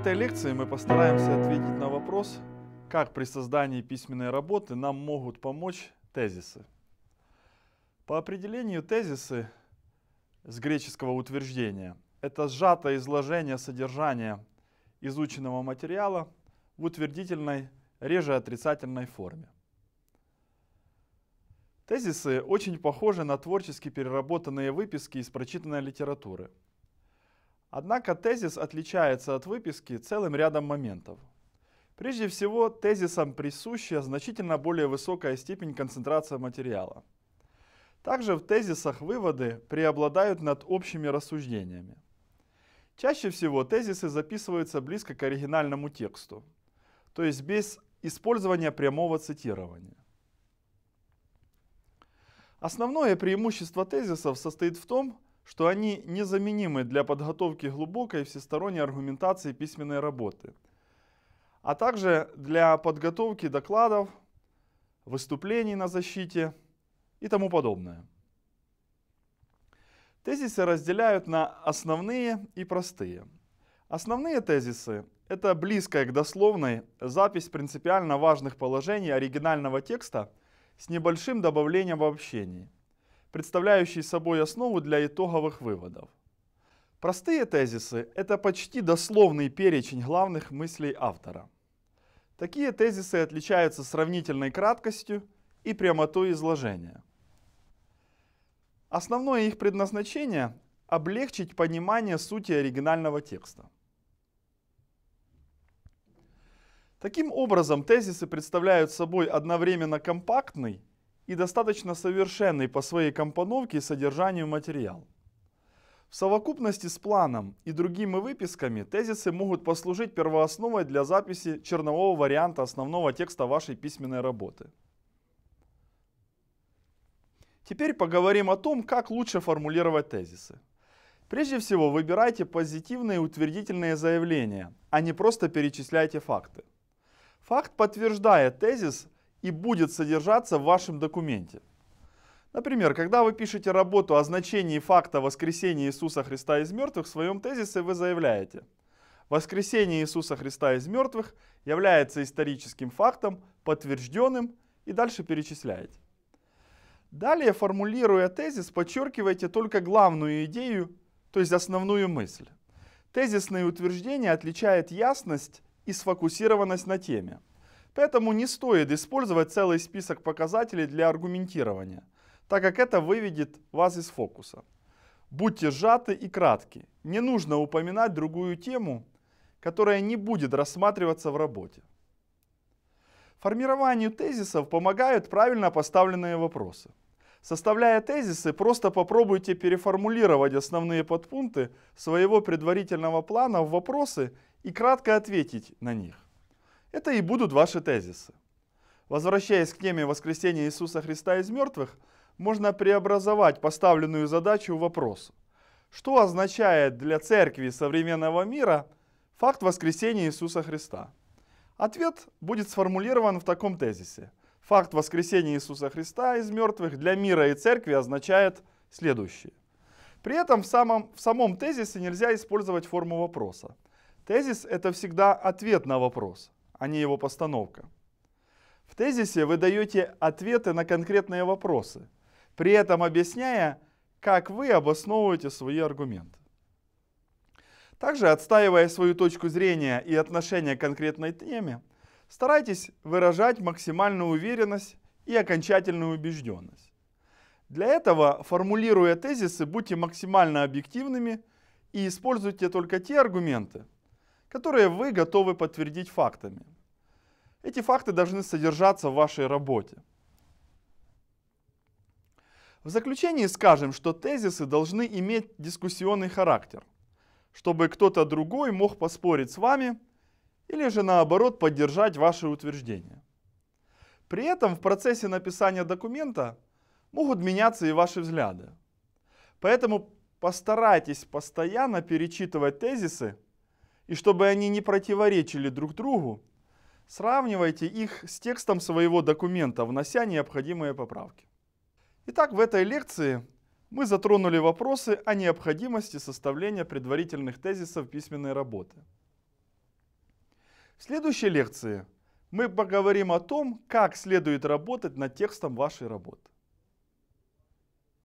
этой лекции мы постараемся ответить на вопрос, как при создании письменной работы нам могут помочь тезисы. По определению тезисы с греческого утверждения – это сжатое изложение содержания изученного материала в утвердительной, реже отрицательной форме. Тезисы очень похожи на творчески переработанные выписки из прочитанной литературы – Однако тезис отличается от выписки целым рядом моментов. Прежде всего, тезисам присуща значительно более высокая степень концентрации материала. Также в тезисах выводы преобладают над общими рассуждениями. Чаще всего тезисы записываются близко к оригинальному тексту, то есть без использования прямого цитирования. Основное преимущество тезисов состоит в том, что они незаменимы для подготовки глубокой всесторонней аргументации письменной работы, а также для подготовки докладов, выступлений на защите и тому подобное. Тезисы разделяют на основные и простые. Основные тезисы – это близкая к дословной запись принципиально важных положений оригинального текста с небольшим добавлением обобщений – представляющий собой основу для итоговых выводов. Простые тезисы – это почти дословный перечень главных мыслей автора. Такие тезисы отличаются сравнительной краткостью и прямотой изложения. Основное их предназначение – облегчить понимание сути оригинального текста. Таким образом, тезисы представляют собой одновременно компактный и достаточно совершенный по своей компоновке и содержанию материал. В совокупности с планом и другими выписками тезисы могут послужить первоосновой для записи чернового варианта основного текста вашей письменной работы. Теперь поговорим о том, как лучше формулировать тезисы. Прежде всего, выбирайте позитивные утвердительные заявления, а не просто перечисляйте факты. Факт подтверждает тезис – и будет содержаться в вашем документе. Например, когда вы пишете работу о значении факта воскресения Иисуса Христа из мертвых, в своем тезисе вы заявляете «Воскресение Иисуса Христа из мертвых является историческим фактом, подтвержденным» и дальше перечисляете. Далее, формулируя тезис, подчеркивайте только главную идею, то есть основную мысль. Тезисные утверждения отличают ясность и сфокусированность на теме – Поэтому не стоит использовать целый список показателей для аргументирования, так как это выведет вас из фокуса. Будьте сжаты и кратки. Не нужно упоминать другую тему, которая не будет рассматриваться в работе. Формированию тезисов помогают правильно поставленные вопросы. Составляя тезисы, просто попробуйте переформулировать основные подпункты своего предварительного плана в вопросы и кратко ответить на них. Это и будут ваши тезисы. Возвращаясь к теме воскресения Иисуса Христа из мертвых, можно преобразовать поставленную задачу в вопрос. Что означает для церкви современного мира факт воскресения Иисуса Христа? Ответ будет сформулирован в таком тезисе. Факт воскресения Иисуса Христа из мертвых для мира и церкви означает следующее. При этом в самом, в самом тезисе нельзя использовать форму вопроса. Тезис – это всегда ответ на вопрос – а не его постановка. В тезисе вы даете ответы на конкретные вопросы, при этом объясняя, как вы обосновываете свои аргументы. Также, отстаивая свою точку зрения и отношение к конкретной теме, старайтесь выражать максимальную уверенность и окончательную убежденность. Для этого, формулируя тезисы, будьте максимально объективными и используйте только те аргументы, которые вы готовы подтвердить фактами – эти факты должны содержаться в вашей работе. В заключении скажем, что тезисы должны иметь дискуссионный характер, чтобы кто-то другой мог поспорить с вами или же наоборот поддержать ваши утверждения. При этом в процессе написания документа могут меняться и ваши взгляды. Поэтому постарайтесь постоянно перечитывать тезисы, и чтобы они не противоречили друг другу, Сравнивайте их с текстом своего документа, внося необходимые поправки. Итак, в этой лекции мы затронули вопросы о необходимости составления предварительных тезисов письменной работы. В следующей лекции мы поговорим о том, как следует работать над текстом вашей работы.